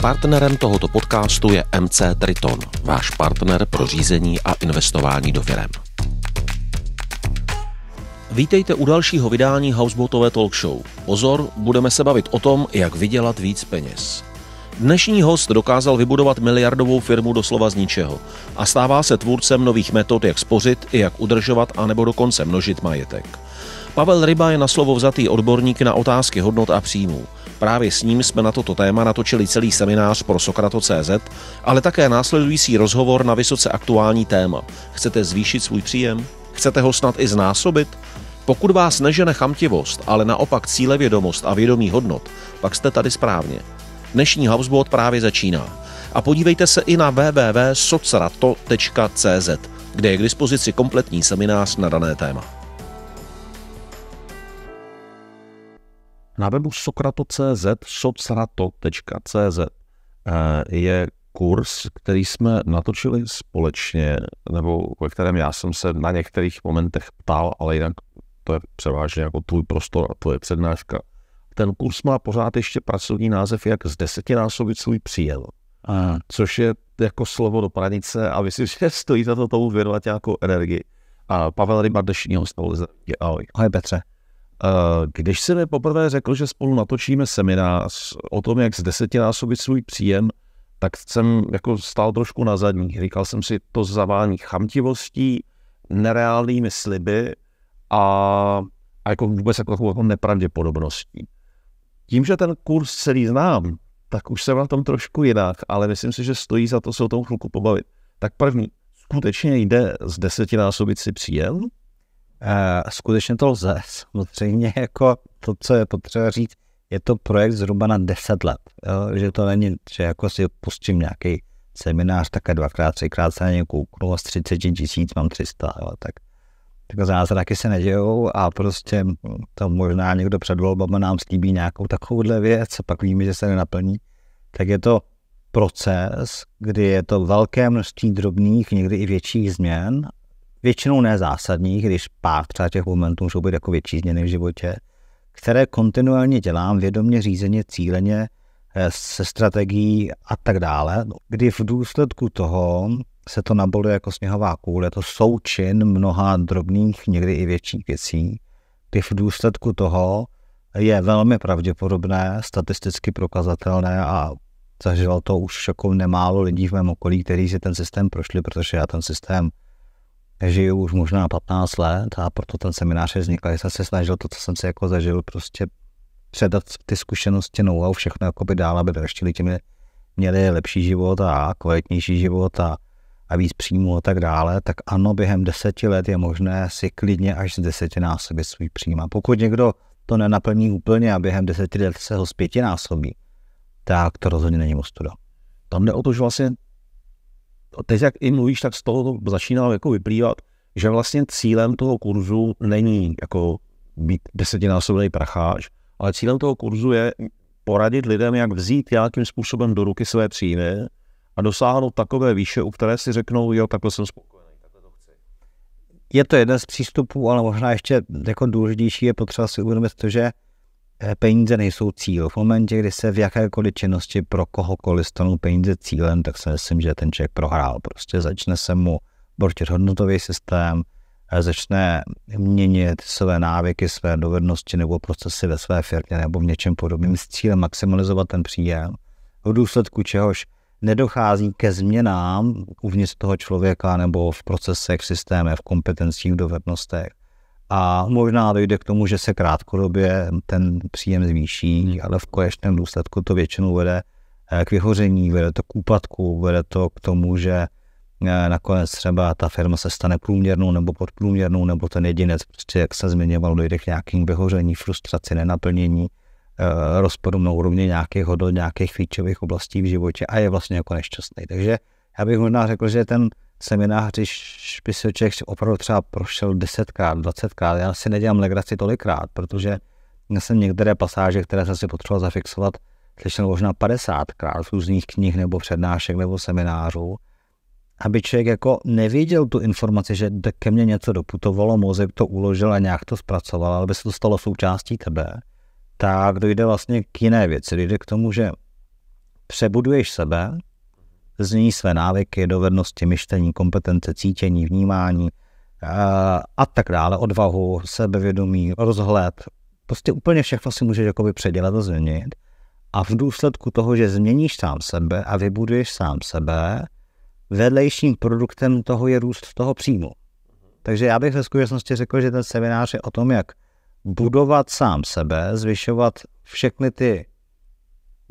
Partnerem tohoto podcastu je MC Triton, váš partner pro řízení a investování do firem. Vítejte u dalšího vydání Housebotové talk show. Pozor, budeme se bavit o tom, jak vydělat víc peněz. Dnešní host dokázal vybudovat miliardovou firmu doslova z ničeho a stává se tvůrcem nových metod, jak spořit i jak udržovat a nebo dokonce množit majetek. Pavel Ryba je na slovo vzatý odborník na otázky hodnot a příjmů. Právě s ním jsme na toto téma natočili celý seminář pro Sokrato.cz, ale také následující rozhovor na vysoce aktuální téma. Chcete zvýšit svůj příjem? Chcete ho snad i znásobit? Pokud vás nežene chamtivost, ale naopak cílevědomost a vědomí hodnot, pak jste tady správně. Dnešní Housebot právě začíná. A podívejte se i na www.socrato.cz, kde je k dispozici kompletní seminář na dané téma. Na webu sokrato.cz, socrato.cz eh, je kurz, který jsme natočili společně, nebo ve kterém já jsem se na některých momentech ptal, ale jinak to je převážně jako tvůj prostor a tvoje přednáška. Ten kurz má pořád ještě pracovní název, jak z desetinásobit svůj příjem. Aha. Což je jako slovo do pranice a myslím, že stojí za to tomu věnovat nějakou energii. A Pavel Ryba, dnešního stavu. Ahoj. Ahoj Petře. Eh, když si mi poprvé řekl, že spolu natočíme seminář o tom, jak z násobit svůj příjem, tak jsem jako stál trošku na zadních. Říkal jsem si, to zavání chamtivostí, nereálnými sliby a, a jako vůbec jako, jako nepravděpodobností. Tím, že ten kurz celý znám, tak už jsem na tom trošku jinak, ale myslím si, že stojí za to se o tom chvilku pobavit. Tak první, skutečně jde z desetinásobit si příjem? Eh, skutečně to lze. Samozřejmě jako to, co je potřeba říct, je to projekt zhruba na 10 let. Jo? Že to není, že jako si pustím nějaký seminář, také dvakrát, třikrát se na něj kouknu z 30 tisíc mám 300. Jo? Tak, tak zázraky se nedějou a prostě to možná někdo před volbama nám slíbí nějakou takovouhle věc a pak víme, že se nenaplní. Tak je to proces, kdy je to velké množství drobných, někdy i větších změn většinou nezásadních, když pár třeba těch momentů můžou být jako větší změny v životě, které kontinuálně dělám vědomě, řízeně, cíleně, eh, se strategií a tak dále, kdy v důsledku toho se to naboluje jako sněhová koule, to součin mnoha drobných, někdy i větších věcí, kdy v důsledku toho je velmi pravděpodobné, statisticky prokazatelné a zažilo to už jako nemálo lidí v mém okolí, kteří si ten systém prošli, protože já ten systém žiju už možná 15 let a proto ten seminář je vznikl. Já jsem se snažil to, co jsem si jako zažil, prostě předat ty zkušenosti, nou a všechno by dál, aby další lidi měli lepší život a kvalitnější život a, a víc příjmu a tak dále, tak ano, během deseti let je možné si klidně až z desetinásobit svůj příjma. pokud někdo to nenaplní úplně a během deseti let se ho zpětinásobí, tak to rozhodně není ostuda. Tam jde o to, že vlastně teď, jak i mluvíš, tak z toho to začíná jako vyplývat, že vlastně cílem toho kurzu není jako být desetinásobný pracháč, ale cílem toho kurzu je poradit lidem, jak vzít nějakým způsobem do ruky své příjmy a dosáhnout takové výše, u které si řeknou, jo, takhle jsem spokojený, takhle to chci. Je to jeden z přístupů, ale možná ještě jako důležitější je potřeba si uvědomit to, že Eh, peníze nejsou cíl. V momentě, kdy se v jakékoliv činnosti pro kohokoliv stanou peníze cílem, tak si myslím, že ten člověk prohrál. Prostě začne se mu borčit hodnotový systém, eh, začne měnit své návyky, své dovednosti nebo procesy ve své firmě nebo v něčem podobném s cílem maximalizovat ten příjem, v důsledku čehož nedochází ke změnám uvnitř toho člověka nebo v procesech, v systémech, v kompetencích, v dovednostech a možná dojde k tomu, že se krátkodobě ten příjem zvýší, hmm. ale v konečném důsledku to většinou vede eh, k vyhoření, vede to k úpadku, vede to k tomu, že eh, nakonec třeba ta firma se stane průměrnou nebo podprůměrnou, nebo ten jedinec, prostě jak se zmiňoval, dojde k nějakým vyhoření, frustraci, nenaplnění, eh, rozporu na úrovni nějakých hodnot, nějakých klíčových oblastí v životě a je vlastně jako nešťastný. Takže já bych možná řekl, že ten když se člověk opravdu třeba prošel desetkrát, dvacetkrát. Já si nedělám legraci tolikrát, protože já jsem některé pasáže, které jsem si potřeboval zafixovat, slyšel možná 50krát z různých knih nebo přednášek nebo seminářů, aby člověk jako nevěděl tu informaci, že ke mně něco doputovalo, mozek to uložil a nějak to zpracoval, ale by se to stalo součástí tebe, tak dojde vlastně k jiné věci. Dojde k tomu, že přebuduješ sebe, změní své návyky, dovednosti, myšlení, kompetence, cítění, vnímání a tak dále, odvahu, sebevědomí, rozhled. Prostě úplně všechno si můžeš jakoby předělat a změnit. A v důsledku toho, že změníš sám sebe a vybuduješ sám sebe, vedlejším produktem toho je růst toho příjmu. Takže já bych ve skutečnosti řekl, že ten seminář je o tom, jak budovat sám sebe, zvyšovat všechny ty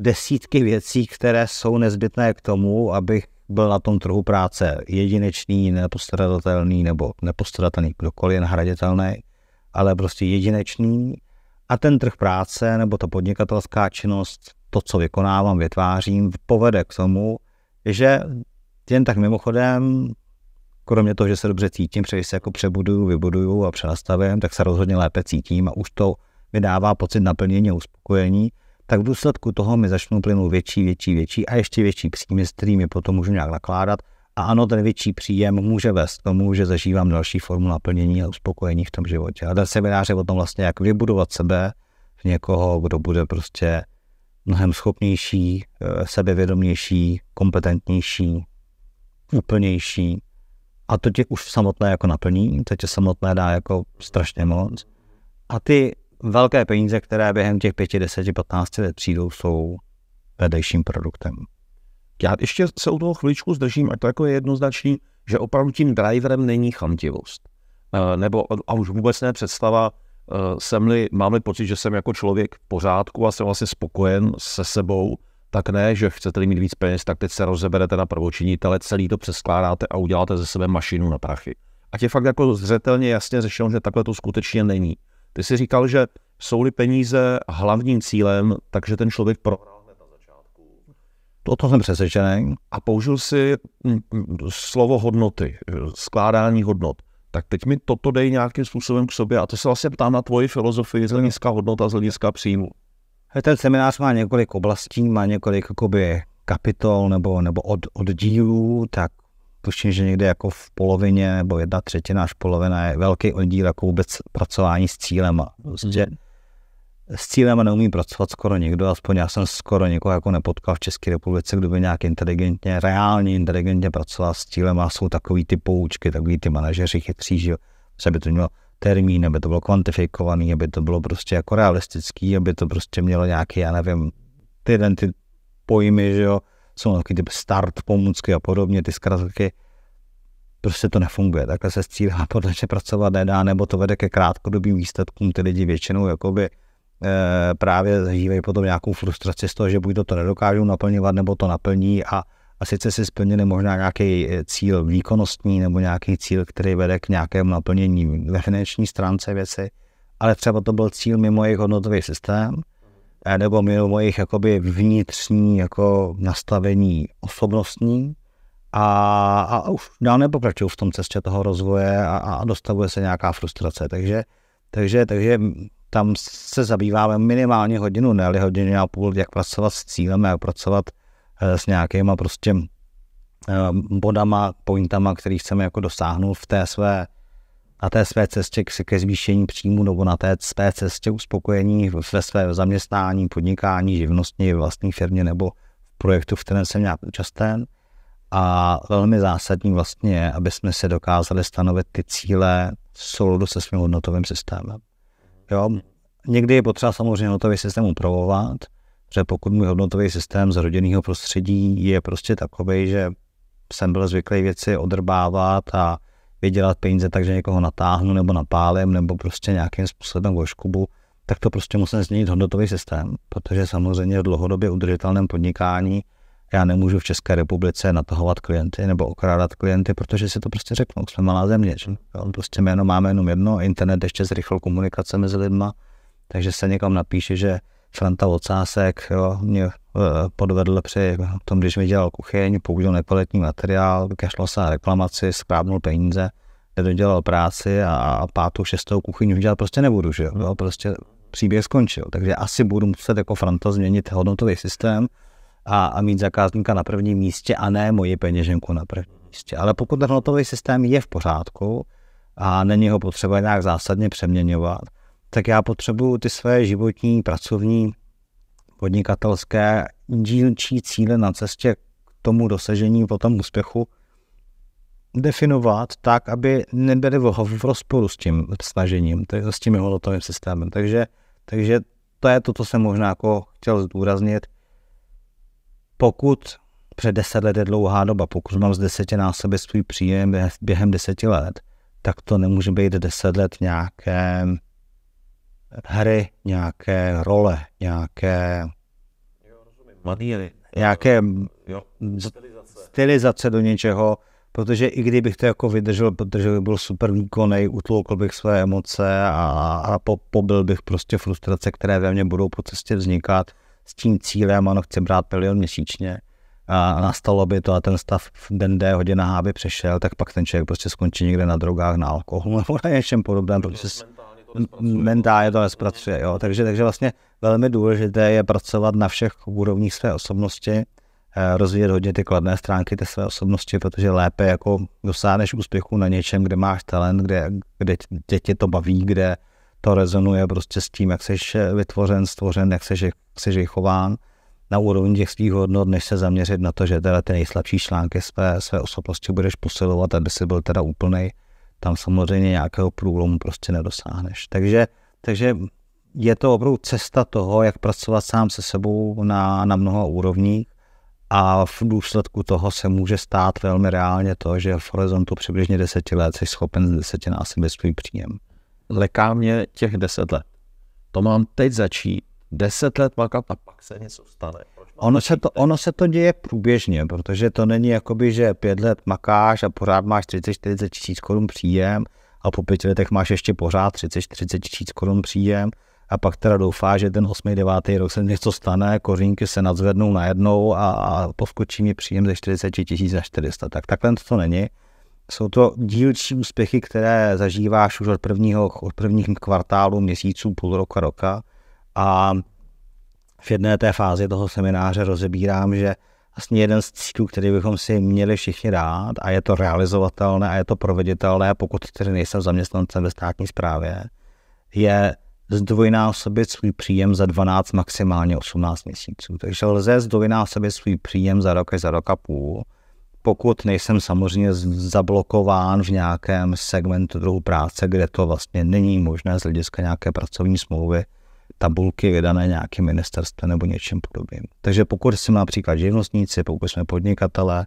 desítky věcí, které jsou nezbytné k tomu, abych byl na tom trhu práce jedinečný, nepostradatelný nebo nepostradatelný, kdokoliv je nahraditelný, ale prostě jedinečný. A ten trh práce nebo ta podnikatelská činnost, to, co vykonávám, vytvářím, povede k tomu, že jen tak mimochodem, kromě toho, že se dobře cítím, protože se jako přebuduju, vybuduju a přenastavím, tak se rozhodně lépe cítím a už to mi dává pocit naplnění a uspokojení tak v důsledku toho mi začnou plynout větší, větší, větší a ještě větší příjmy, s kterými potom můžu nějak nakládat. A ano, ten větší příjem může vést k tomu, že zažívám další formu naplnění a uspokojení v tom životě. A ten seminář je o tom vlastně, jak vybudovat sebe v někoho, kdo bude prostě mnohem schopnější, eh, sebevědomější, kompetentnější, úplnější. A to tě už samotné jako naplní, to tě samotné dá jako strašně moc. A ty velké peníze, které během těch 5, 10, 15 let přijdou, jsou vedlejším produktem. Já ještě se u toho chviličku zdržím, a to jako je jednoznačný, že opravdu tím driverem není chamtivost. Eh, nebo a už vůbec ne představa, eh, jsem-li, mám-li pocit, že jsem jako člověk v pořádku a jsem vlastně spokojen se sebou, tak ne, že chcete mít víc peněz, tak teď se rozeberete na prvočinitele, celý to přeskládáte a uděláte ze sebe mašinu na prachy. A je fakt jako zřetelně jasně řešeno, že takhle to skutečně není. Ty jsi říkal, že jsou-li peníze hlavním cílem, takže ten člověk pro O to jsem přesvědčený. A použil si hm, hm, slovo hodnoty, skládání hodnot. Tak teď mi toto dej nějakým způsobem k sobě a to se vlastně ptám na tvoji filozofii z hlediska hodnota, z hlediska příjmu. Ten seminář má několik oblastí, má několik kapitol nebo, nebo od, oddílů, tak tuším, že někde jako v polovině nebo jedna třetina až polovina je velký oddíl jako vůbec pracování s cílem. Prostě mhm. s cílem neumí pracovat skoro nikdo, aspoň já jsem skoro někoho jako nepotkal v České republice, kdo by nějak inteligentně, reálně inteligentně pracoval s cílem a jsou takový ty poučky, takový ty manažeři chytří, že by to mělo termín, aby to bylo kvantifikovaný, aby to bylo prostě jako realistický, aby to prostě mělo nějaký, já nevím, ty, ty pojmy, že jo, jsou nějaký typ start, pomůcky a podobně, ty zkratky, prostě to nefunguje. Takhle se střílá, protože pracovat nedá, nebo to vede ke krátkodobým výsledkům. Ty lidi většinou jakoby e, právě zažívají potom nějakou frustraci z toho, že buď to, to nedokážou naplňovat, nebo to naplní a, a sice si splnili možná nějaký eh, cíl výkonnostní nebo nějaký cíl, který vede k nějakému naplnění ve finanční stránce věci, ale třeba to byl cíl mimo jejich hodnotový systém, Eh, nebo mimo mojich jakoby vnitřní jako nastavení osobnostní a, a už dál nepokračuju v tom cestě toho rozvoje a, a dostavuje se nějaká frustrace. Takže, takže, takže tam se zabýváme minimálně hodinu, ne ale hodinu a půl, jak pracovat s cílem, jak pracovat eh, s nějakýma prostě eh, bodama, pointama, který chceme jako dosáhnout v té své na té své cestě k, ke zvýšení příjmu nebo na té své cestě uspokojení ve své zaměstnání, podnikání, živnosti, vlastní firmě nebo v projektu, v kterém jsem nějak účasten. A velmi zásadní vlastně je, aby jsme se dokázali stanovit ty cíle v souladu se svým hodnotovým systémem. Jo? Někdy je potřeba samozřejmě hodnotový systém upravovat, že pokud můj hodnotový systém z rodinného prostředí je prostě takový, že jsem byl zvyklý věci odrbávat a vydělat peníze tak, že někoho natáhnu nebo napálím nebo prostě nějakým způsobem voškubu, tak to prostě musím změnit hodnotový systém, protože samozřejmě v dlouhodobě udržitelném podnikání já nemůžu v České republice natahovat klienty nebo okrádat klienty, protože si to prostě řeknou, jsme malá země, že? Prostě prostě jenom máme jenom jedno, internet ještě zrychlil komunikace mezi lidma, takže se někam napíše, že Franta Ocásek jo, mě eh, podvedl při tom, když mi dělal kuchyň, použil nekvalitní materiál, vykašlal se na reklamaci, skrábnul peníze, nedodělal práci a pátou, šestou kuchyň už dělat prostě nebudu, že jo, prostě příběh skončil. Takže asi budu muset jako Franta změnit hodnotový systém a, a mít zakázníka na prvním místě a ne moji peněženku na prvním místě. Ale pokud ten hodnotový systém je v pořádku a není ho potřeba nějak zásadně přeměňovat, tak já potřebuju ty své životní, pracovní, podnikatelské, dílčí cíle na cestě k tomu dosažení potom úspěchu definovat tak, aby nebyly v rozporu s tím snažením, s tím hodnotovým systémem. Takže, takže to je to, co jsem možná jako chtěl zdůraznit. Pokud před deset let je dlouhá doba, pokud mám z 10 násobě svůj příjem během deseti let, tak to nemůže být deset let v nějakém hry, nějaké role, nějaké maníry, nějaké jo, stylizace. stylizace do něčeho, protože i kdybych to jako vydržel, protože by byl super výkonný, utloukl bych své emoce a, a po, pobyl bych prostě frustrace, které ve mně budou po cestě vznikat s tím cílem, ano, chci brát milion měsíčně a nastalo by to a ten stav v den D hodina by přešel, tak pak ten člověk prostě skončí někde na drogách, na alkoholu nebo na něčem podobném, protože mentálně to nespracuje. Jo? Takže, takže vlastně velmi důležité je pracovat na všech úrovních své osobnosti, eh, rozvíjet hodně ty kladné stránky té své osobnosti, protože lépe jako dosáhneš úspěchu na něčem, kde máš talent, kde, kde tě, tě to baví, kde to rezonuje prostě s tím, jak jsi eh, vytvořen, stvořen, jak jsi, jak jsi chován na úrovni těch svých hodnot, než se zaměřit na to, že teda ty nejslabší články své, své osobnosti budeš posilovat, aby si byl teda úplnej tam samozřejmě nějakého průlomu prostě nedosáhneš. Takže, takže je to opravdu cesta toho, jak pracovat sám se sebou na, na mnoha úrovních a v důsledku toho se může stát velmi reálně to, že v horizontu přibližně deseti let jsi schopen desetinásobit svůj příjem. Leká mě těch deset let. To mám teď začít. Deset let makat a pak se něco stane. Ono se, to, ono se to děje průběžně, protože to není jakoby, že pět let makáš a pořád máš 30-40 tisíc korun příjem a po pěti letech máš ještě pořád 30-40 tisíc korun příjem a pak teda doufá, že ten 8. 9. rok se něco stane, kořínky se nadzvednou najednou a, a poskočí mi příjem ze 40 tisíc za 400. Tak takhle to není. Jsou to dílčí úspěchy, které zažíváš už od, prvního, od prvních kvartálů, měsíců, půl roka, roka a v jedné té fázi toho semináře rozebírám, že vlastně jeden z cílů, který bychom si měli všichni dát a je to realizovatelné a je to proveditelné, pokud tedy nejsem zaměstnancem ve státní správě, je zdvojnásobit svůj příjem za 12, maximálně 18 měsíců. Takže lze zdvojnásobit svůj příjem za rok až za rok a půl, pokud nejsem samozřejmě zablokován v nějakém segmentu druhu práce, kde to vlastně není možné z hlediska nějaké pracovní smlouvy, tabulky vydané nějakým ministerstvem nebo něčím podobným. Takže pokud jsme například živnostníci, pokud jsme podnikatele,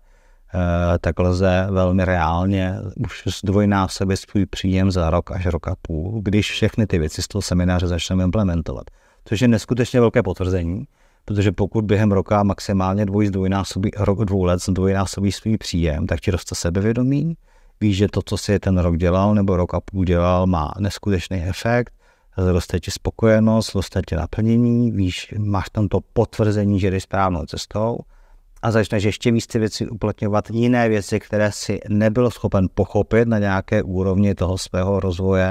eh, tak lze velmi reálně už zdvojnásobit svůj příjem za rok až rok a půl, když všechny ty věci z toho semináře začneme implementovat. Což je neskutečně velké potvrzení, protože pokud během roka maximálně dvoj zdvojnásobí, rok dvou let zdvojnásobí svůj příjem, tak ti roste sebevědomí, víš, že to, co si ten rok dělal nebo rok a půl dělal, má neskutečný efekt, roste ti spokojenost, roste ti naplnění, víš, máš tam to potvrzení, že jdeš správnou cestou a začneš ještě víc ty věci uplatňovat, jiné věci, které si nebyl schopen pochopit na nějaké úrovni toho svého rozvoje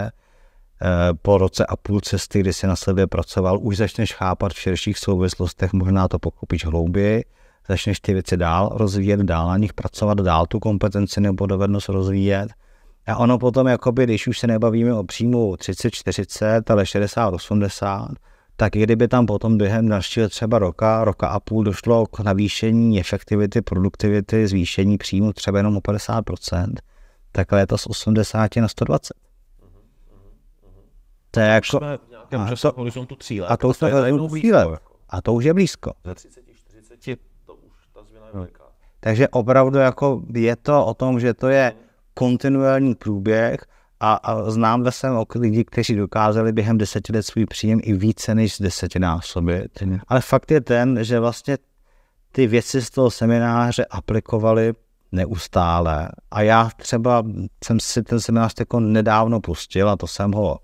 eh, po roce a půl cesty, kdy jsi na sebe pracoval, už začneš chápat v širších souvislostech, možná to pochopíš hlouběji, začneš ty věci dál rozvíjet, dál na nich pracovat, dál tu kompetenci nebo dovednost rozvíjet – a ono potom, jakoby, když už se nebavíme o příjmu 30-40, ale 60-80, tak i kdyby tam potom během dalšího třeba roka, roka a půl došlo k navýšení efektivity, produktivity, zvýšení příjmu třeba jenom o 50%, tak léta z 80 na 120. To je jako... a to, horizontu cíle. A to, už cíle. A to už je blízko. Ze 30, 40, to už ta změna je veliká. No. Takže opravdu jako je to o tom, že to je... Mhm kontinuální průběh a, a znám ve svém okolí lidi, kteří dokázali během deseti let svůj příjem i více než desetinásobit. Ale fakt je ten, že vlastně ty věci z toho semináře aplikovali neustále. A já třeba jsem si ten seminář jako nedávno pustil a to jsem ho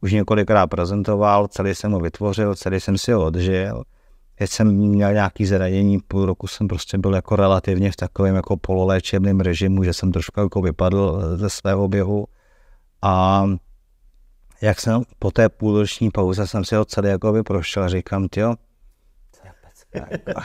už několikrát prezentoval, celý jsem ho vytvořil, celý jsem si ho odžil teď jsem měl nějaký zranění, půl roku jsem prostě byl jako relativně v takovém jako pololéčebném režimu, že jsem trošku jako vypadl ze svého běhu a jak jsem po té půlroční pauze jsem si ho celý jako by prošel a říkám, jo,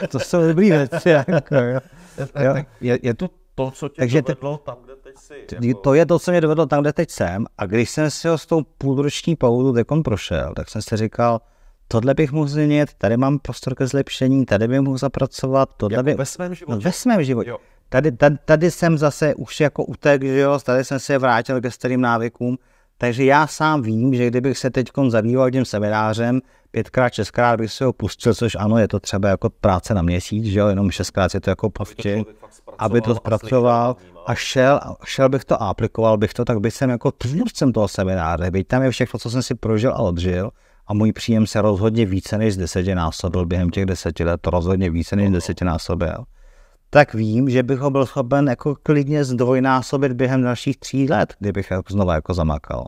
to jsou dobrý věci. Jako, jo. Je, je to to, co tě Takže dovedlo tam, kde teď jsi. Jako... To je to, co mě dovedlo tam, kde teď jsem. A když jsem si ho s tou půlroční pauzou prošel, tak jsem si říkal, tohle bych mohl změnit, tady mám prostor ke zlepšení, tady bych mohl zapracovat, tohle jako bych... Ve svém životě. No, ve svém životě. Jo. Tady, tady, tady, jsem zase už jako utek, že jo, tady jsem se vrátil ke starým návykům, takže já sám vím, že kdybych se teď zabýval tím seminářem, pětkrát, šestkrát bych se ho pustil, což ano, je to třeba jako práce na měsíc, že jo, jenom šestkrát je to jako pavči, aby to zpracoval a šel, šel bych to a aplikoval bych to, tak bych jsem jako tvůrcem toho semináře, byť tam je všechno, co jsem si prožil a odžil, a můj příjem se rozhodně více než desetinásobil během těch deseti let, rozhodně více než no. desetinásobil, tak vím, že bych ho byl schopen jako klidně zdvojnásobit během dalších tří let, kdybych jako znovu jako zamakal.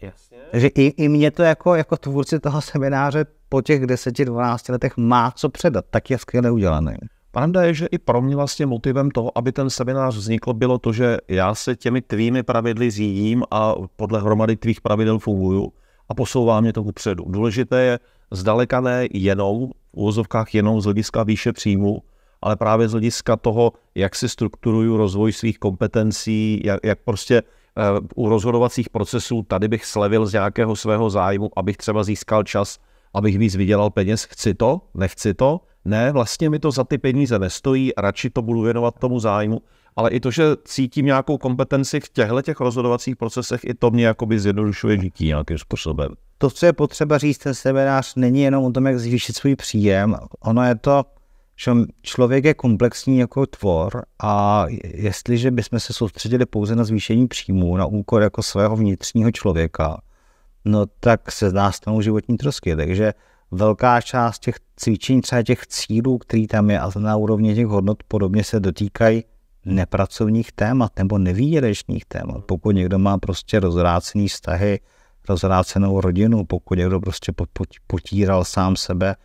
Jasně. Takže i, i mě to jako, jako tvůrci toho semináře po těch 10-12 letech má co předat, tak je skvěle udělaný. Pravda je, že i pro mě vlastně motivem toho, aby ten seminář vznikl, bylo to, že já se těmi tvými pravidly zjím a podle hromady tvých pravidel funguju a posouvá mě to kupředu. Důležité je zdaleka ne jenom v úvozovkách jenom z hlediska výše příjmu, ale právě z hlediska toho, jak si strukturuju rozvoj svých kompetencí, jak, jak prostě eh, u rozhodovacích procesů tady bych slevil z nějakého svého zájmu, abych třeba získal čas, abych víc vydělal peněz. Chci to? Nechci to? Ne, vlastně mi to za ty peníze nestojí, radši to budu věnovat tomu zájmu ale i to, že cítím nějakou kompetenci v těchto těch rozhodovacích procesech, i to mě jakoby zjednodušuje žití nějakým způsobem. To, co je potřeba říct, ten seminář není jenom o tom, jak zvýšit svůj příjem. Ono je to, že člověk je komplexní jako tvor a jestliže bychom se soustředili pouze na zvýšení příjmů, na úkor jako svého vnitřního člověka, no tak se z nás stanou životní trosky. Takže velká část těch cvičení, třeba těch cílů, který tam je a na úrovni těch hodnot podobně se dotýkají nepracovních témat nebo nevýdělečných témat. Pokud někdo má prostě rozrácený vztahy, rozrácenou rodinu, pokud někdo prostě potíral sám sebe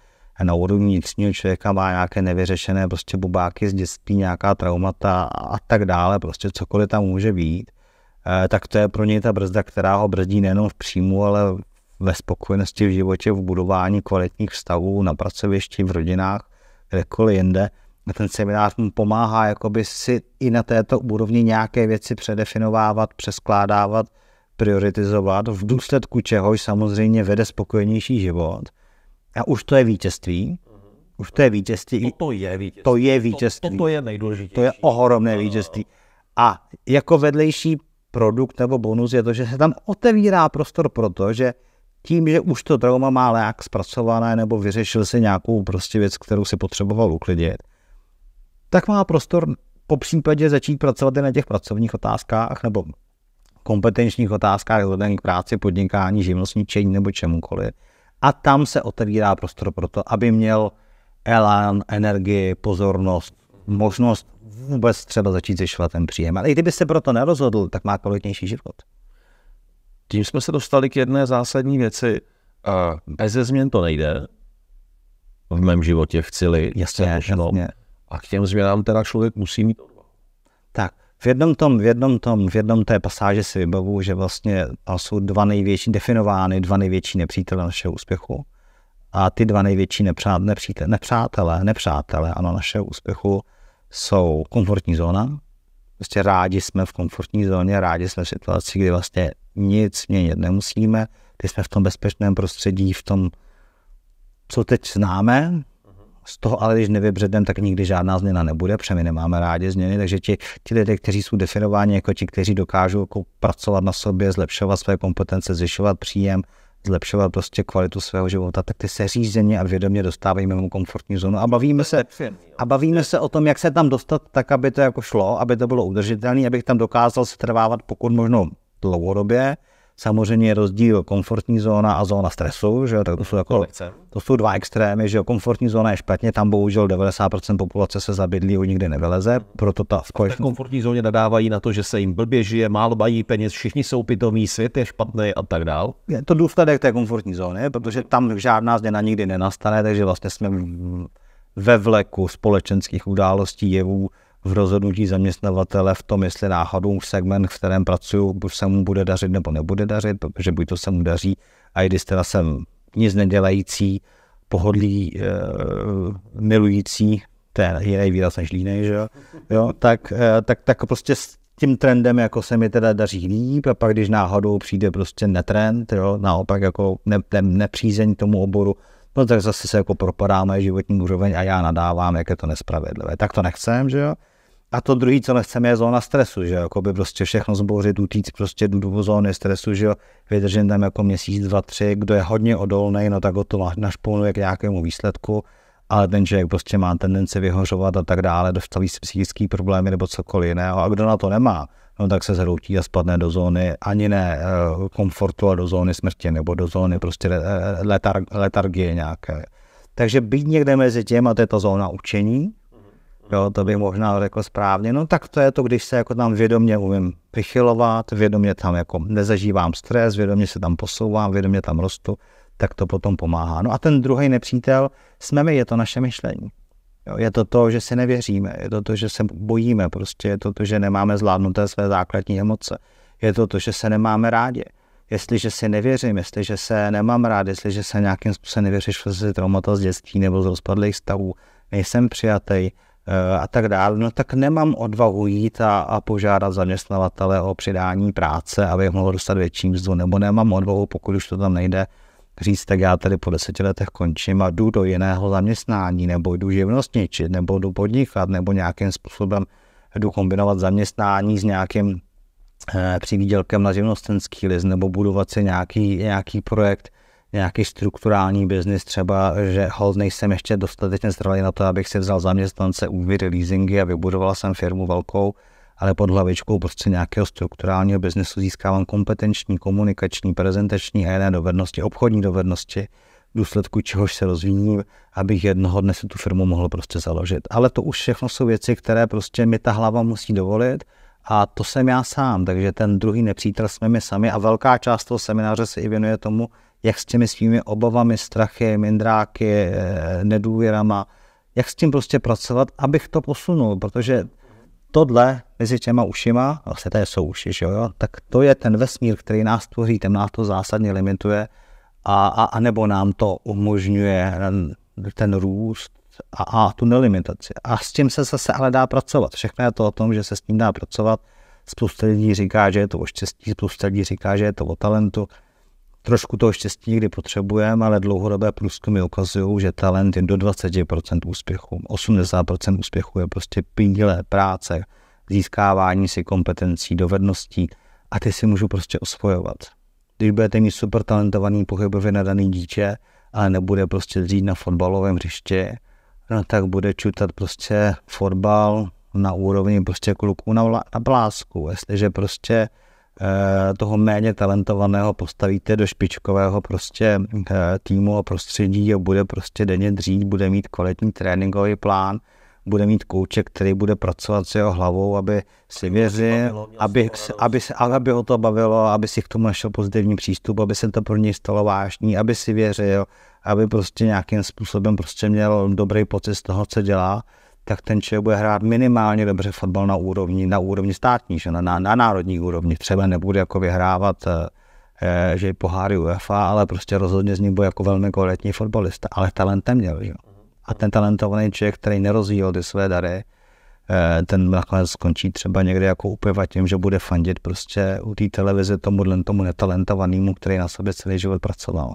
na úrovni vnitřního člověka, má nějaké nevyřešené prostě bubáky z dětství, nějaká traumata a tak dále, prostě cokoliv tam může být, eh, tak to je pro něj ta brzda, která ho brzdí nejenom v příjmu, ale ve spokojenosti v životě, v budování kvalitních vztahů na pracovišti, v rodinách, kdekoliv jinde ten seminář mu pomáhá jakoby si i na této úrovni nějaké věci předefinovávat, přeskládávat, prioritizovat, v důsledku čehož samozřejmě vede spokojenější život. A už to je vítězství. Mhm. Už to je vítězství. To, to je vítězství. To je vítězství. To, to, to je nejdůležitější. To je ohromné vítězství. A jako vedlejší produkt nebo bonus je to, že se tam otevírá prostor pro to, že tím, že už to trauma má nějak zpracované nebo vyřešil si nějakou prostě věc, kterou si potřeboval uklidit, tak má prostor po případě začít pracovat i na těch pracovních otázkách nebo kompetenčních otázkách vzhledem k práci, podnikání, živnostničení nebo čemukoliv. A tam se otevírá prostor pro to, aby měl elán, energii, pozornost, možnost vůbec třeba začít zvyšovat ten příjem. Ale i kdyby se proto nerozhodl, tak má kvalitnější život. Tím jsme se dostali k jedné zásadní věci. Eh, bez změn to nejde. V mém životě v cíli. jasně, jasně a k těm změnám teda člověk musí mít Tak, v jednom tom, v jednom tom, v jednom té pasáži si vybavu, že vlastně jsou dva největší, definovány dva největší nepřítele našeho úspěchu. A ty dva největší nepřátelé, nepřátelé, nepřátelé, nepřátelé ano, našeho úspěchu jsou komfortní zóna. Prostě rádi jsme v komfortní zóně, rádi jsme v situaci, kdy vlastně nic měnit nemusíme, kdy jsme v tom bezpečném prostředí, v tom, co teď známe, z toho ale, když nevybředem, tak nikdy žádná změna nebude, protože my nemáme rádi změny, takže ti, ti lidé, kteří jsou definováni jako ti, kteří dokážou jako pracovat na sobě, zlepšovat své kompetence, zvyšovat příjem, zlepšovat prostě kvalitu svého života, tak ty se řízeně a vědomě dostávají mimo komfortní zónu a bavíme se, a bavíme se o tom, jak se tam dostat tak, aby to jako šlo, aby to bylo udržitelné, abych tam dokázal trvávat pokud možno dlouhodobě, Samozřejmě je rozdíl komfortní zóna a zóna stresu, že tak to jsou, mhm. jako, to jsou dva extrémy, že komfortní zóna je špatně, tam bohužel 90% populace se zabydlí, u nikdy nevyleze, proto ta společnost... V komfortní zóně nadávají na to, že se jim blbě žije, málo mají peněz, všichni jsou pitomí, svět je špatný a tak dál. Je to důsledek té komfortní zóny, protože tam žádná změna nikdy nenastane, takže vlastně jsme ve vleku společenských událostí, jevů, v rozhodnutí zaměstnavatele v tom, jestli náhodou segment, v kterém pracuju, se mu bude dařit nebo nebude dařit, protože buď to se mu daří, a i když teda jsem nic nedělající, pohodlí, e, milující, to je jiný výraz než línej, že jo, tak, e, tak, tak prostě s tím trendem jako se mi teda daří líp a pak když náhodou přijde prostě netrend, jo, naopak jako ne, ne, nepřízeň tomu oboru, no tak zase se jako propadá moje životní úroveň a já nadávám, jak je to nespravedlivé. Tak to nechcem, že jo? A to druhý, co nechceme, je zóna stresu, že jako by prostě všechno zbouřit, utíct prostě do zóny stresu, že jo, vydržím tam jako měsíc, dva, tři, kdo je hodně odolný, no tak ho to našpounuje k nějakému výsledku, ale ten člověk prostě má tendenci vyhořovat a tak dále, dostaví si psychické problémy nebo cokoliv jiného. A kdo na to nemá, no tak se zhroutí a spadne do zóny ani ne eh, komfortu, ale do zóny smrti nebo do zóny prostě eh, letar, letargie nějaké. Takže být někde mezi tím, a to je ta zóna učení, Jo, to by možná řekl správně. No tak to je to, když se jako tam vědomě umím vychylovat, vědomě tam jako nezažívám stres, vědomě se tam posouvám, vědomě tam rostu, tak to potom pomáhá. No a ten druhý nepřítel jsme my, je to naše myšlení. Jo, je to to, že si nevěříme, je to to, že se bojíme, prostě je to to, že nemáme zvládnuté své základní emoce. Je to to, že se nemáme rádi. Jestliže si nevěřím, jestliže se nemám rád, jestliže se nějakým způsobem nevěříš, že se traumata z dětství nebo z rozpadlých stavů, nejsem přijatý, Eh, a tak dále, no tak nemám odvahu jít a, a požádat zaměstnavatele o přidání práce, abych mohl dostat větší mzdu, nebo nemám odvahu, pokud už to tam nejde, říct, tak já tady po deseti letech končím a jdu do jiného zaměstnání, nebo jdu živnostničit, nebo jdu podnikat, nebo nějakým způsobem jdu kombinovat zaměstnání s nějakým eh, přivídělkem na živnostenský list, nebo budovat si nějaký, nějaký projekt, nějaký strukturální biznis, třeba, že hold nejsem ještě dostatečně zralý na to, abych si vzal zaměstnance, úvěry, leasingy a vybudoval jsem firmu velkou, ale pod hlavičkou prostě nějakého strukturálního biznesu získávám kompetenční, komunikační, prezentační a jiné dovednosti, obchodní dovednosti, v důsledku čehož se rozvíjím, abych jednoho dne si tu firmu mohl prostě založit. Ale to už všechno jsou věci, které prostě mi ta hlava musí dovolit a to jsem já sám, takže ten druhý nepřítel jsme my sami a velká část toho semináře se i věnuje tomu, jak s těmi svými obavami, strachy, mindráky, eh, nedůvěrama, jak s tím prostě pracovat, abych to posunul, protože tohle mezi těma ušima, vlastně to jsou uši, že jo, tak to je ten vesmír, který nás tvoří, ten nás to zásadně limituje a, a, a nebo nám to umožňuje ten, ten růst a, a tu nelimitaci. A s tím se zase ale dá pracovat. Všechno je to o tom, že se s tím dá pracovat. Spousta lidí říká, že je to o štěstí, spousta lidí říká, že je to o talentu, Trošku toho štěstí někdy potřebujeme, ale dlouhodobé průzkumy ukazují, že talent je do 20% úspěchu. 80% úspěchu je prostě píle, práce, získávání si kompetencí, dovedností a ty si můžu prostě osvojovat. Když budete mít super talentovaný pohybově nadaný dítě, ale nebude prostě dřít na fotbalovém hřišti, no tak bude čutat prostě fotbal na úrovni prostě kluků na, na blásku. Jestliže prostě Eh, toho méně talentovaného postavíte do špičkového prostě eh, týmu a prostředí a bude prostě denně dřít, bude mít kvalitní tréninkový plán, bude mít kouče, který bude pracovat s jeho hlavou, aby si věřil, aby, aby, aby ho to bavilo, aby si k tomu našel pozitivní přístup, aby se to pro něj stalo vážný, aby si věřil, aby prostě nějakým způsobem prostě měl dobrý pocit z toho, co dělá tak ten člověk bude hrát minimálně dobře fotbal na úrovni, na úrovni státní, že na, na, na národní úrovni. Třeba nebude jako vyhrávat eh, eh, že je poháry UEFA, ale prostě rozhodně z ní bude jako velmi kvalitní fotbalista, ale talentem měl. Že? A ten talentovaný člověk, který nerozvíjel ty své dary, eh, ten nakonec skončí třeba někde jako upevat tím, že bude fandit prostě u té televize tomu tomu netalentovanému, který na sobě celý život pracoval.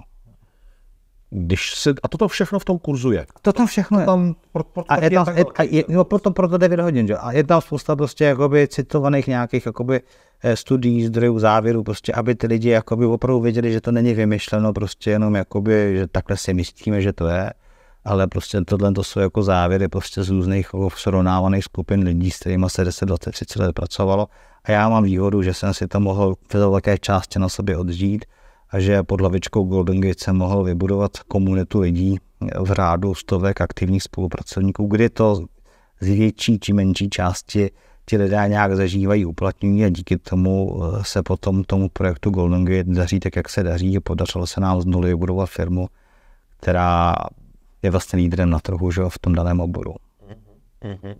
Když se, a toto všechno v tom kurzu je. To tam všechno je. Tam, pro, pro, a je tam, je, a je, no, proto, proto 9 hodin, že? A je tam spousta prostě jakoby citovaných nějakých jakoby eh, studií, zdrojů, závěrů, prostě, aby ty lidi jakoby opravdu věděli, že to není vymyšleno prostě jenom jakoby, že takhle si myslíme, že to je, ale prostě tohle to jsou jako závěry prostě z různých srovnávaných skupin lidí, s kterými se 10, 20, 30 let pracovalo. A já mám výhodu, že jsem si to mohl v velké části na sobě odžít, a že pod hlavičkou Golden Gate se mohl vybudovat komunitu lidí v rádu stovek aktivních spolupracovníků, kdy to z větší či menší části ti lidé nějak zažívají uplatnění a díky tomu eh, se potom tomu projektu Golden Gate daří tak, jak se daří. Podařilo se nám z nuly vybudovat firmu, která je vlastně lídrem na trhu že, v tom daném oboru. Mm-hmm.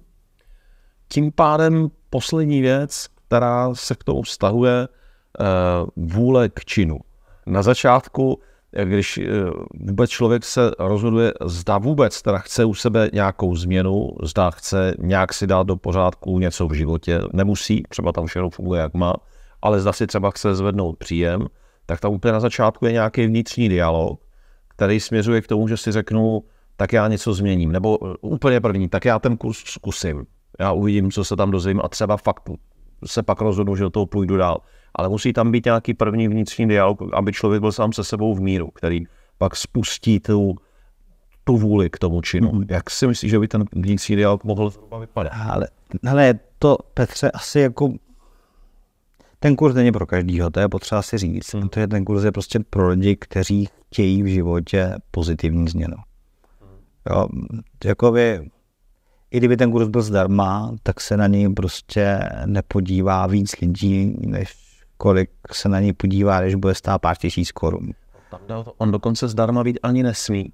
Tím pádem poslední věc, která se k tomu vztahuje, eh, vůle k činu na začátku, když eh, vůbec člověk se rozhoduje, zda vůbec teda chce u sebe nějakou změnu, zda chce nějak si dát do pořádku něco v životě, nemusí, třeba tam všechno funguje jak má, ale zda si třeba chce zvednout příjem, tak tam úplně na začátku je nějaký vnitřní dialog, který směřuje k tomu, že si řeknu, tak já něco změním, nebo eh, úplně první, tak já ten kurz zkusím, já uvidím, co se tam dozvím a třeba fakt se pak rozhodnu, že do toho půjdu dál ale musí tam být nějaký první vnitřní dialog, aby člověk byl sám se sebou v míru, který pak spustí tu, tu vůli k tomu činu. Mm-hmm. Jak si myslíš, že by ten vnitřní dialog mohl zhruba vypadat? Ale, ale to Petře asi jako ten kurz není pro každýho, to je potřeba si říct, mm. protože ten kurz je prostě pro lidi, kteří chtějí v životě pozitivní změnu. Jo, jakoby, i kdyby ten kurz byl zdarma, tak se na něj prostě nepodívá víc lidí, než kolik se na něj podívá, když bude stát pár tisíc korun. On dokonce zdarma být ani nesmí,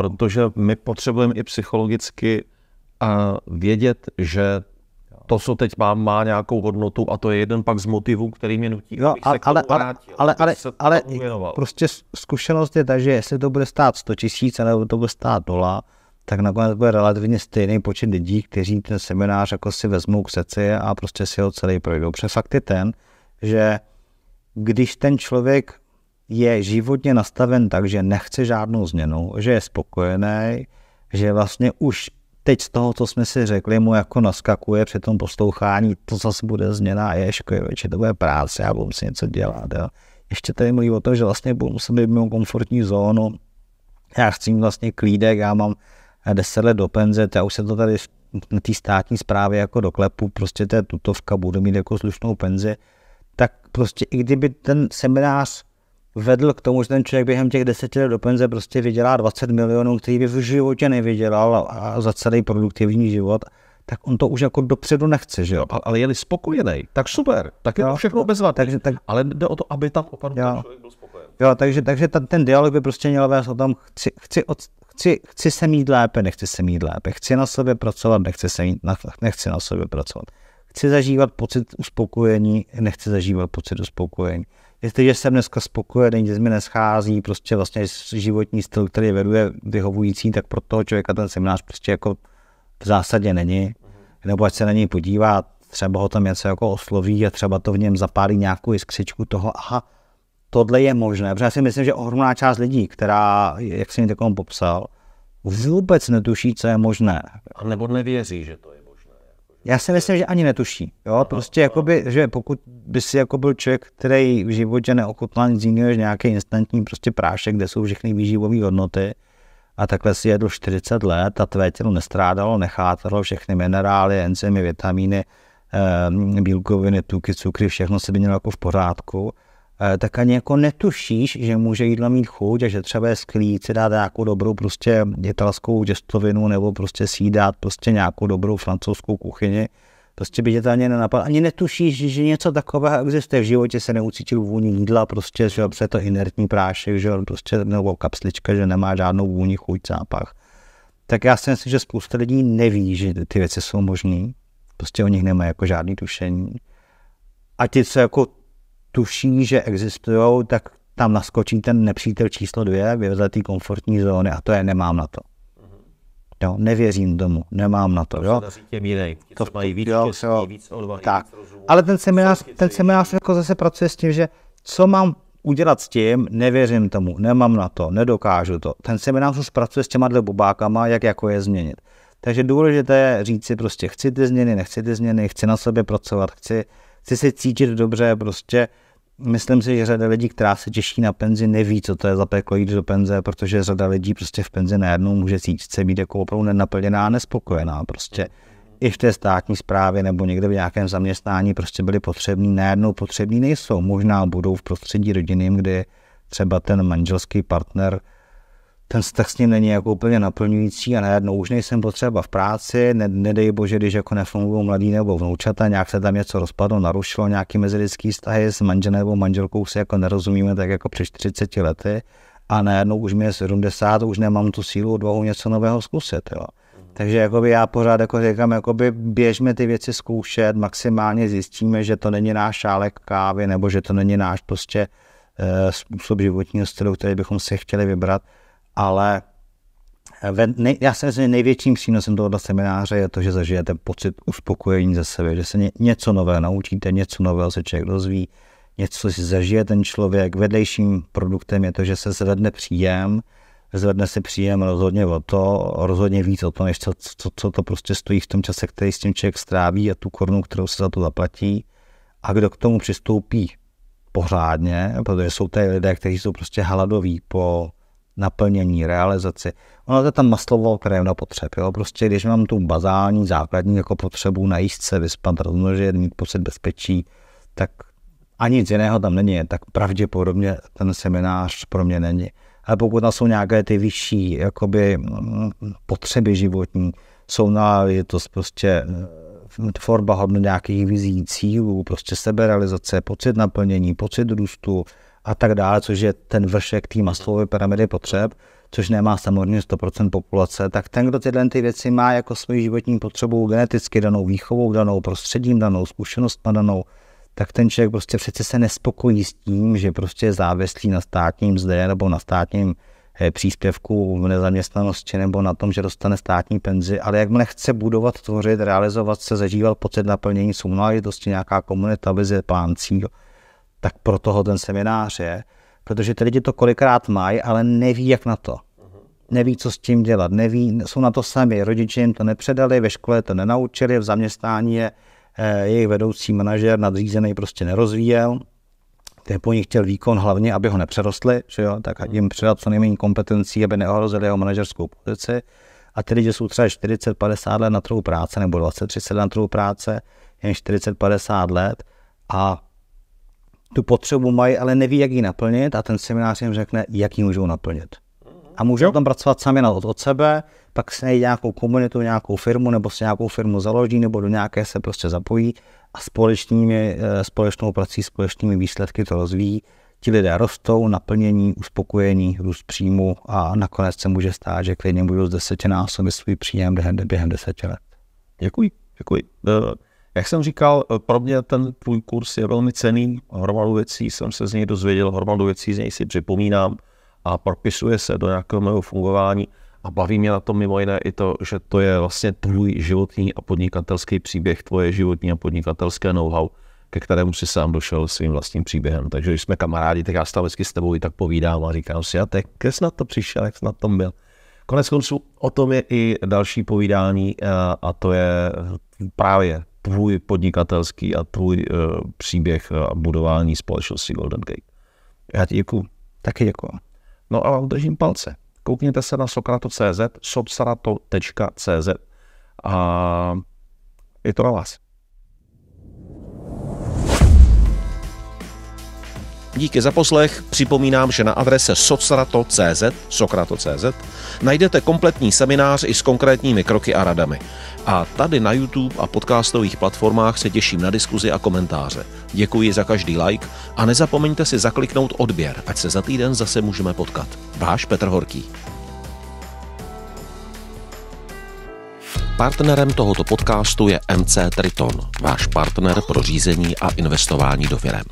protože my potřebujeme i psychologicky vědět, že to, co teď mám, má nějakou hodnotu a to je jeden pak z motivů, který mě nutí, no, ale, se ale, vrátil, ale, ale, se ale prostě zkušenost je ta, že jestli to bude stát 100 tisíc nebo to bude stát dola, tak nakonec bude relativně stejný počet lidí, kteří ten seminář jako si vezmou k seci a prostě si ho celý projdou. Protože fakt je ten, že když ten člověk je životně nastaven tak, že nechce žádnou změnu, že je spokojený, že vlastně už teď z toho, co jsme si řekli, mu jako naskakuje při tom poslouchání, to zase bude změna, je že to bude práce, já budu si něco dělat. Jo. Ještě tady mluví o tom, že vlastně budu muset být mimo komfortní zónu, já chci mít vlastně klídek, já mám 10 let do penze, já už se to tady na té státní zprávě jako doklepu, prostě to je tutovka, budu mít jako slušnou penzi, tak prostě i kdyby ten seminář vedl k tomu, že ten člověk během těch deseti let do penze prostě vydělá 20 milionů, který by v životě nevydělal a za celý produktivní život, tak on to už jako dopředu nechce, že jo? ale je-li spokojený, tak super, tak je jo, to všechno bezvadné. Takže, tak, ale jde o to, aby tam opravdu jo, ten člověk byl spokojen. Jo, takže, takže ta, ten dialog by prostě měl vést o tom, chci, chci, od, chci, chci se mít lépe, nechci se mít lépe, chci na sobě pracovat, nechci, se mít, nechci na sobě pracovat. Chci zažívat pocit uspokojení, nechci zažívat pocit uspokojení. Jestliže jsem dneska spokojený, nic mi neschází prostě vlastně životní styl, který vedu je vyhovující, tak pro toho člověka ten seminář prostě jako v zásadě není. Nebo ať se na něj podívá, třeba ho tam něco jako osloví a třeba to v něm zapálí nějakou jiskřičku toho, aha, tohle je možné. Protože já si myslím, že ohromná část lidí, která, jak jsem ji takovou popsal, vůbec netuší, co je možné. A nebo nevěří, že to je já si myslím, že ani netuší. Jo? Prostě jakoby, že pokud by si jako byl člověk, který v životě neochutnal nic jiného, než nějaký instantní prostě prášek, kde jsou všechny výživové hodnoty, a takhle si jedl 40 let a tvé tělo nestrádalo, nechátalo všechny minerály, enzymy, vitamíny, eh, bílkoviny, tuky, cukry, všechno se by mělo jako v pořádku. Eh, tak ani jako netušíš, že může jídlo mít chuť a že třeba je si dát nějakou dobrou prostě italskou děstovinu nebo prostě si dát prostě nějakou dobrou francouzskou kuchyni. Prostě by tě to ani nenapadlo. Ani netušíš, že něco takového existuje. V životě se neucítil vůni jídla, prostě, že je to inertní prášek, že prostě, nebo kapslička, že nemá žádnou vůni, chuť, zápach. Tak já si myslím, že spousta lidí neví, že ty věci jsou možné. Prostě o nich nemá jako žádný tušení. A ti, co jako tuší, že existují, tak tam naskočí ten nepřítel číslo dvě, vyveze ty komfortní zóny a to je nemám na to. Jo, nevěřím tomu, nemám na to. jo. to, mají víc, jo, jo, víc odvahy, tak. Víc Ale ten seminář, ten seminář jako zase pracuje s tím, že co mám udělat s tím, nevěřím tomu, nemám na to, nedokážu to. Ten seminář už pracuje s těma dle bubákama, jak jako je změnit. Takže důležité je říct si prostě, chci ty změny, nechci ty změny, chci na sobě pracovat, chci uh, chci se cítit dobře, prostě myslím si, že řada lidí, která se těší na penzi, neví, co to je za peklo jít do penze, protože řada lidí prostě v penzi najednou může cítit se být jako opravdu nenaplněná a nespokojená. Prostě i v té státní správě nebo někde v nějakém zaměstnání prostě byli potřební, najednou potřební nejsou. Možná budou v prostředí rodiny, kde třeba ten manželský partner ten vztah s ním není jako úplně naplňující a najednou už nejsem potřeba v práci, ne, nedej bože, když jako nefungují mladí nebo vnoučata, nějak se tam něco rozpadlo, narušilo nějaký mezilidský vztahy s manželem nebo manželkou se jako nerozumíme tak jako před 40 lety a najednou už mi je 70, už nemám tu sílu odvahu něco nového zkusit. Jo. Takže jakoby já pořád jako říkám, jakoby běžme ty věci zkoušet, maximálně zjistíme, že to není náš šálek kávy nebo že to není náš prostě e, způsob životního stylu, který bychom si chtěli vybrat ale eh, ve, nej, já si myslím, že největším přínosem tohoto semináře je to, že zažijete pocit uspokojení ze sebe, že se ně, něco nového naučíte, něco nového se člověk dozví, něco si zažije ten člověk. Vedlejším produktem je to, že se zvedne příjem, zvedne se příjem rozhodně o to, rozhodně víc o tom, než co, co, co to prostě stojí v tom čase, který s tím člověk stráví a tu korunu, kterou se za to zaplatí. A kdo k tomu přistoupí pořádně, protože jsou tady lidé, kteří jsou prostě hladoví po naplnění, realizaci. Ono to je tam maslová je potřeb. Jo? Prostě když mám tu bazální, základní jako potřebu najíst se, vyspat, rozmnožit, mít pocit bezpečí, tak a nic jiného tam není, tak pravděpodobně ten seminář pro mě není. Ale pokud tam jsou nějaké ty vyšší jakoby, mm, potřeby životní, jsou na, je to prostě eh, tvorba hodno nějakých vizí, cílů, prostě seberealizace, pocit naplnění, pocit růstu, a tak dále, což je ten vršek té maslové pyramidy potřeb, což nemá samozřejmě 100% populace, tak ten, kdo tyhle ty věci má jako svoji životní potřebu geneticky danou, výchovou danou, prostředím danou, zkušenost danou, tak ten člověk prostě přece se nespokojí s tím, že prostě je závislý na státním zde nebo na státním eh, příspěvku v nezaměstnanosti nebo na tom, že dostane státní penzi, ale jakmile chce budovat, tvořit, realizovat se, zažívat pocit naplnění sounáležitosti, nějaká komunita, vize, plán, cíl, tak pro toho ten seminář je, protože ty lidi to kolikrát mají, ale neví, jak na to. Mhm. Neví, co s tím dělat, neví, jsou na to sami, rodiče jim to nepředali, ve škole to nenaučili, v zaměstnání je eh, jejich vedoucí manažer nadřízený prostě nerozvíjel, ten po nich chtěl výkon hlavně, aby ho nepřerostli, že jo? tak ať mhm. jim předat co nejméně kompetencí, aby neohrozili jeho manažerskou pozici. A ty lidi jsou třeba 40-50 let na trhu práce, nebo 20-30 let na trhu práce, jen 40-50 let a tu potřebu mají, ale neví, jak ji naplnit a ten seminář jim řekne, jak ji můžou naplnit. A můžou tam pracovat sami na to od sebe, pak se najít nějakou komunitu, nějakou firmu, nebo se nějakou firmu založí, nebo do nějaké se prostě zapojí a společnými, eh, společnou prací, společnými výsledky to rozvíjí. Ti lidé rostou, naplnění, uspokojení, růst příjmu a nakonec se může stát, že klidně budou z desetinásobit svůj příjem během, během deseti let. Děkuji, děkuji. Eh, jak jsem říkal, eh, pro mě ten tvůj kurz je velmi cený, hromadu věcí jsem se z něj dozvěděl, hromadu věcí z něj si připomínám a propisuje se do nějakého mého fungování. A baví mě na tom mimo jiné i to, že to je vlastně tvůj životní a podnikatelský příběh, tvoje životní a podnikatelské know-how, ke kterému si sám došel svým vlastním příběhem. Takže když jsme kamarádi, tak já stále s tebou i tak povídám a říkám si, a tak kde snad to přišel, jak snad tam byl. Konec konců o tom je i další povídání eh, a to je právě tvůj podnikatelský a tvůj uh, příběh a eh, budování společnosti Golden Gate. Já ti děkuju. Taky děkuju. No a držím palce. Koukněte se na sokrato.cz, sokrato.cz a je to na vás. Díky za poslech. Připomínám, že na adrese socrato.cz, socrato.cz najdete kompletní seminář i s konkrétními kroky a radami. A tady na YouTube a podcastových platformách se těším na diskuzi a komentáře. Děkuji za každý like a nezapomeňte si zakliknout odběr, ať se za týden zase můžeme potkat. Váš Petr Horký. Partnerem tohoto podcastu je MC Triton, váš partner pro řízení a investování do firem.